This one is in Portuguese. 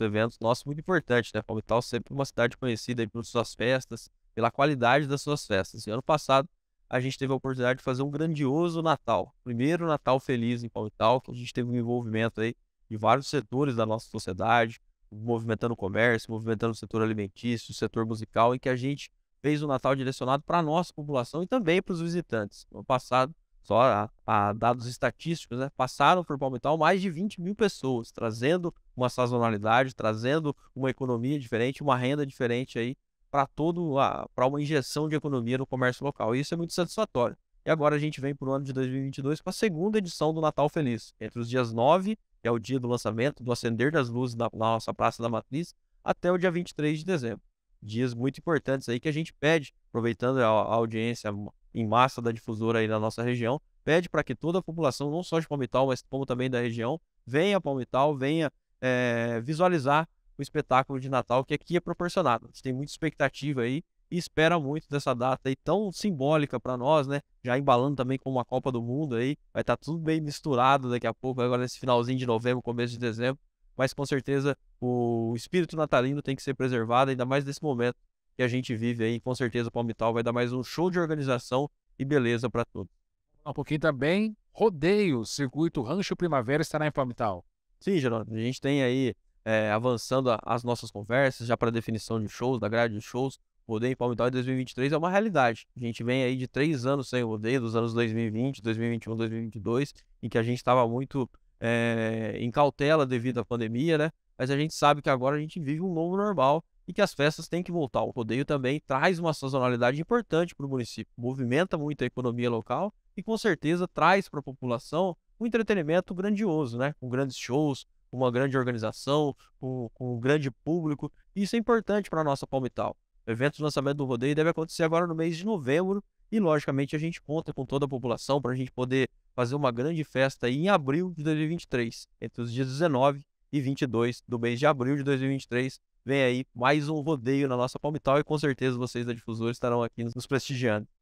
eventos nossos muito importante, né? Palmital sempre uma cidade conhecida por suas festas, pela qualidade das suas festas. E ano passado a gente teve a oportunidade de fazer um grandioso Natal, primeiro Natal feliz em Palmital, que a gente teve um envolvimento aí de vários setores da nossa sociedade, movimentando o comércio, movimentando o setor alimentício, o setor musical, em que a gente fez o um Natal direcionado para a nossa população e também para os visitantes. No ano passado só a, a dados estatísticos, né, passaram por Palmital mais de 20 mil pessoas, trazendo uma sazonalidade, trazendo uma economia diferente, uma renda diferente aí para todo para uma injeção de economia no comércio local. E isso é muito satisfatório. E agora a gente vem para o ano de 2022 com a segunda edição do Natal Feliz, entre os dias 9, que é o dia do lançamento, do acender das luzes na, na nossa Praça da Matriz, até o dia 23 de dezembro. Dias muito importantes aí que a gente pede, aproveitando a, a audiência em massa da difusora aí na nossa região, pede para que toda a população, não só de Palmital, mas como também da região, venha a Palmital, venha é, visualizar o espetáculo de Natal que aqui é proporcionado. A gente tem muita expectativa aí e espera muito dessa data aí tão simbólica para nós, né? Já embalando também com uma Copa do Mundo aí, vai estar tá tudo bem misturado daqui a pouco, agora nesse finalzinho de novembro, começo de dezembro, mas com certeza o espírito natalino tem que ser preservado, ainda mais nesse momento que a gente vive aí. Com certeza o Palmital vai dar mais um show de organização e beleza para todos. Um pouquinho também, rodeio, circuito Rancho Primavera estará em Palmital. Sim, Geraldo, a gente tem aí é, avançando as nossas conversas já para definição de shows, da grade de shows. Rodeio em Palmital em 2023 é uma realidade. A gente vem aí de três anos sem rodeio, dos anos 2020, 2021, 2022, em que a gente estava muito é, em cautela devido à pandemia, né? Mas a gente sabe que agora a gente vive um novo normal e que as festas têm que voltar. O rodeio também traz uma sazonalidade importante para o município, movimenta muito a economia local e com certeza traz para a população um entretenimento grandioso, né? Com grandes shows, com uma grande organização, com, com um grande público. Isso é importante para a nossa Palmital. O evento de lançamento do rodeio deve acontecer agora no mês de novembro e, logicamente, a gente conta com toda a população para a gente poder fazer uma grande festa em abril de 2023, entre os dias 19 e 22 do mês de abril de 2023. Vem aí mais um rodeio na nossa Palmital e com certeza vocês da Difusora estarão aqui nos prestigiando.